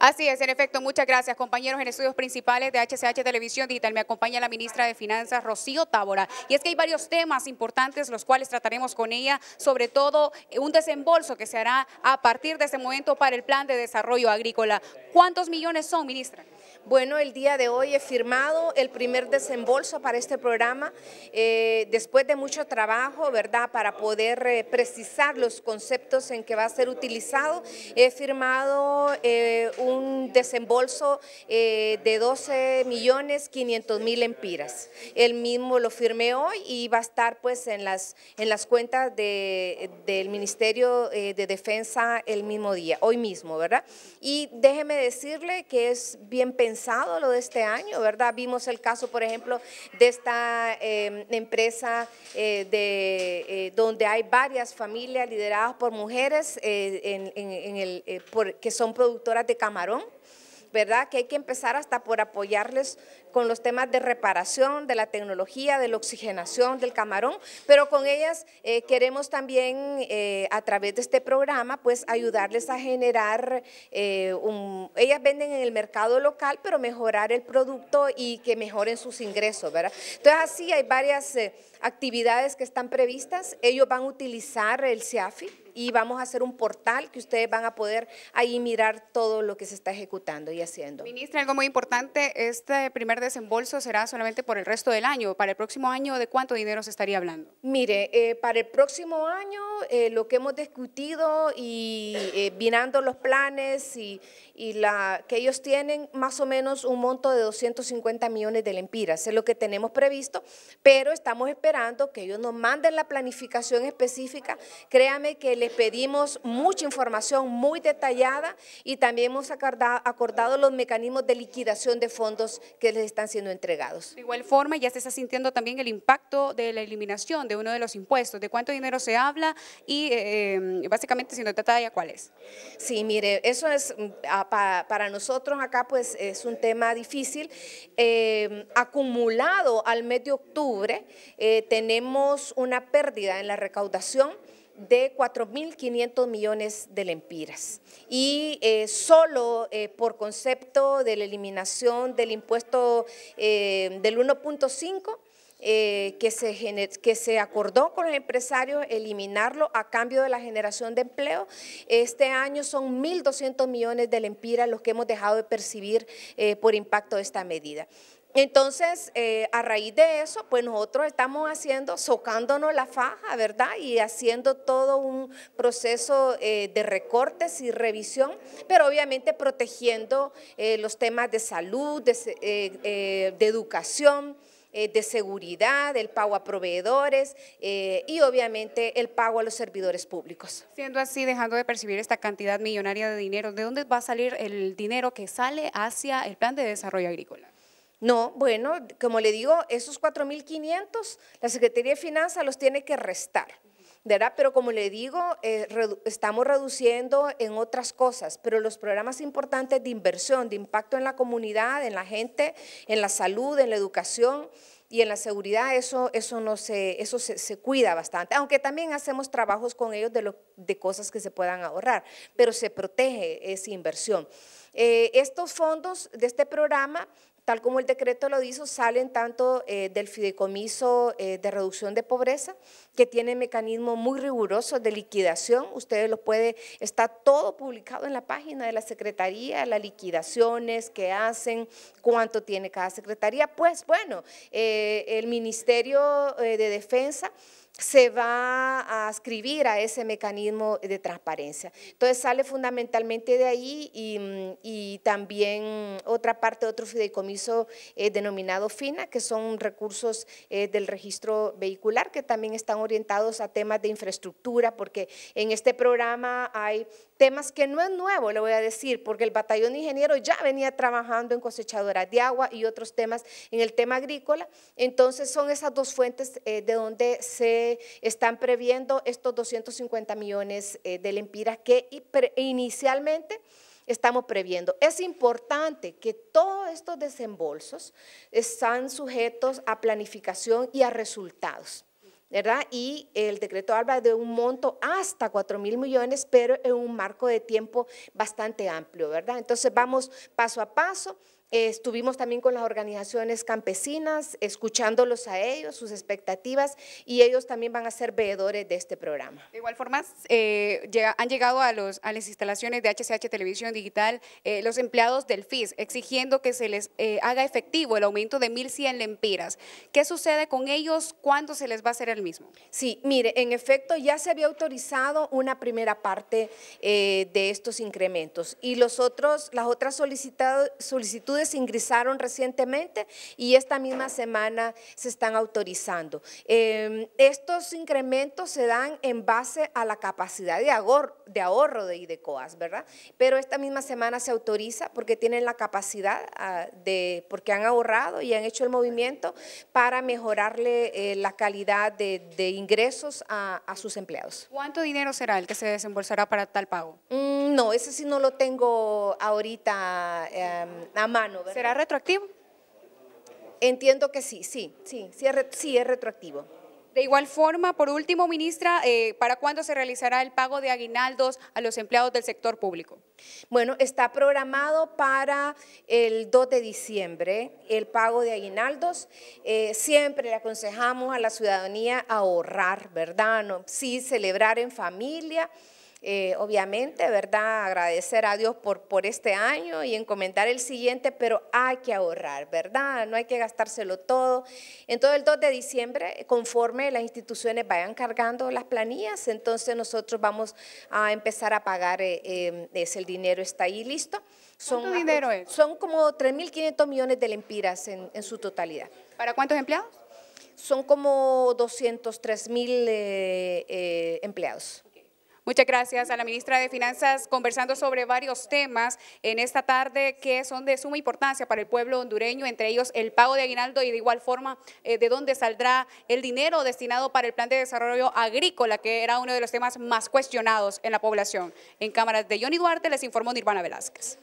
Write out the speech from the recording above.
Así es, en efecto, muchas gracias compañeros en estudios principales de HCH Televisión Digital. Me acompaña la ministra de Finanzas, Rocío Tábora. Y es que hay varios temas importantes los cuales trataremos con ella, sobre todo eh, un desembolso que se hará a partir de este momento para el plan de desarrollo agrícola. ¿Cuántos millones son, ministra? Bueno, el día de hoy he firmado el primer desembolso para este programa, eh, después de mucho trabajo, ¿verdad? Para poder eh, precisar los conceptos en que va a ser utilizado, he firmado eh, un desembolso de 12 millones 500 mil empiras. El mismo lo firmé hoy y va a estar pues en las, en las cuentas del Ministerio de Defensa el mismo día, hoy mismo, ¿verdad? Y déjeme decirle que es bien pensado lo de este año, ¿verdad? Vimos el caso, por ejemplo, de esta em, empresa eh, de, eh, donde hay varias familias lideradas por mujeres eh, en, el, que son productoras de camarón. ¿verdad? Que hay que empezar hasta por apoyarles con los temas de reparación, de la tecnología, de la oxigenación, del camarón, pero con ellas eh, queremos también eh, a través de este programa pues ayudarles a generar, eh, ellas venden en el mercado local, pero mejorar el producto y que mejoren sus ingresos, ¿verdad? Entonces así hay varias actividades que están previstas, ellos van a utilizar el CIAFI, y vamos a hacer un portal que ustedes van a poder ahí mirar todo lo que se está ejecutando y haciendo. Ministra, algo muy importante, este primer desembolso será solamente por el resto del año. ¿Para el próximo año de cuánto dinero se estaría hablando? Mire, eh, para el próximo año eh, lo que hemos discutido y eh, mirando los planes y, la, que ellos tienen más o menos un monto de 250 millones de lempiras, es lo que tenemos previsto, pero estamos esperando que ellos nos manden la planificación específica. Créame que el les pedimos mucha información muy detallada y también hemos acordado los mecanismos de liquidación de fondos que les están siendo entregados. De igual forma, ya se está sintiendo también el impacto de la eliminación de uno de los impuestos, de cuánto dinero se habla y eh, eh, básicamente si no trata ya cuál es. Sí, mire, eso es mm, para nosotros acá pues es un tema difícil. Em, acumulado al mes de octubre eh, tenemos una pérdida en la recaudación de 4.500 millones de lempiras. Y eh, solo eh, por concepto de la eliminación del impuesto eh, del 1.5, que, se que se acordó con el empresario eliminarlo a cambio de la generación de empleo. Este año son 1.200 millones de lempiras los que hemos dejado de percibir por impacto de esta medida. Entonces, eh, a raíz de eso, pues nosotros estamos haciendo, socándonos la faja, ¿verdad? Y haciendo todo un proceso eh, de recortes y revisión, pero obviamente protegiendo eh, los temas de salud, de, educación, de seguridad, el pago a proveedores y obviamente el pago a los servidores públicos. Siendo así, dejando de percibir esta cantidad millonaria de dinero, ¿de dónde va a salir el dinero que sale hacia el plan de desarrollo agrícola? No, bueno, como le digo, esos 4.500, la Secretaría de Finanzas los tiene que restar. ¿verdad? Pero como le digo, eh, estamos reduciendo en otras cosas, pero los programas importantes de inversión, de impacto en la comunidad, en la gente, en la salud, en la educación, y en la seguridad eso, eso, no se, eso se, cuida bastante, aunque también hacemos trabajos con ellos de, de cosas que se puedan ahorrar, pero se protege esa inversión. Eh, estos fondos de este programa tal como el decreto lo dice, salen tanto eh, del fideicomiso eh, de reducción de pobreza, que tiene mecanismos muy rigurosos de liquidación. Ustedes lo pueden, está todo publicado en la página de la Secretaría, las liquidaciones que hacen, cuánto tiene cada Secretaría. Pues bueno, eh, el Ministerio de Defensa se va a ascribir a ese mecanismo de transparencia. Entonces sale fundamentalmente de ahí y, mm, también otra parte, otro fideicomiso eh, denominado FINA, que son recursos eh, del registro vehicular que también están orientados a temas de infraestructura, porque en este programa hay temas que no es nuevo, le voy a decir, porque el batallón ingeniero ya venía trabajando en cosechadoras de agua y otros temas en el tema agrícola. Entonces son esas dos fuentes eh, de donde se están previendo estos 250 millones eh, de lempiras que inicialmente estamos previendo. Es importante que todos estos desembolsos eh, están sujetos a planificación y a resultados. ¿verdad? Y el decreto alba de un monto hasta 4 mil millones, pero en un marco de tiempo bastante amplio, ¿verdad? Entonces vamos paso a paso estuvimos también con las organizaciones campesinas, escuchándolos a ellos, sus expectativas, y ellos también van a ser veedores de este programa. De igual forma, eh, han llegado a, los, a las instalaciones de HCH Televisión Digital eh, los empleados del FIS, exigiendo que se les eh, haga efectivo el aumento de 1.100 lempiras. ¿Qué sucede con ellos? ¿Cuándo se les va a hacer el mismo? Sí, mire, en efecto ya se había autorizado una primera parte de estos incrementos y los otros, las otras solicitudes ingresaron recientemente y esta misma semana se están autorizando. Em, estos incrementos se dan en base a la capacidad de ahorro de, de IDECOAS, ¿verdad? Pero esta misma semana se autoriza porque tienen la capacidad ah, de, porque han ahorrado y han hecho el movimiento para mejorarle eh, la calidad de, ingresos a, sus empleados. ¿Cuánto dinero será el que se desembolsará para tal pago? Mm, no, ese sí no lo tengo ahorita em, a mano. ¿Será retroactivo? Entiendo que sí, sí, sí, sí es, retroactivo. De igual forma, por último, ministra, eh, ¿para cuándo se realizará el pago de aguinaldos a los empleados del sector público? Bueno, está programado para el 2 de diciembre el pago de aguinaldos. Eh, siempre le aconsejamos a la ciudadanía ahorrar, ¿verdad? No, sí, celebrar en familia. Eh, obviamente, ¿verdad? Agradecer a Dios por, por este año y encomendar el siguiente, pero hay que ahorrar, ¿verdad? No hay que gastárselo todo. Entonces, el 2 de diciembre, conforme las instituciones vayan cargando las planillas, entonces nosotros vamos a empezar a pagar, eh, em, ese el dinero está ahí listo. Son, ¿Cuánto dinero es? Son como 3.500 millones de lempiras en, su totalidad. ¿Para cuántos empleados? Son como 203 mil eh, empleados. Muchas gracias a la ministra de Finanzas conversando sobre varios temas en esta tarde que son de suma importancia para el pueblo hondureño, entre ellos el pago de aguinaldo y de igual forma eh, de dónde saldrá el dinero destinado para el plan de desarrollo agrícola, que era uno de los temas más cuestionados en la población. En cámaras de Johnny Duarte les informó Nirvana Velázquez.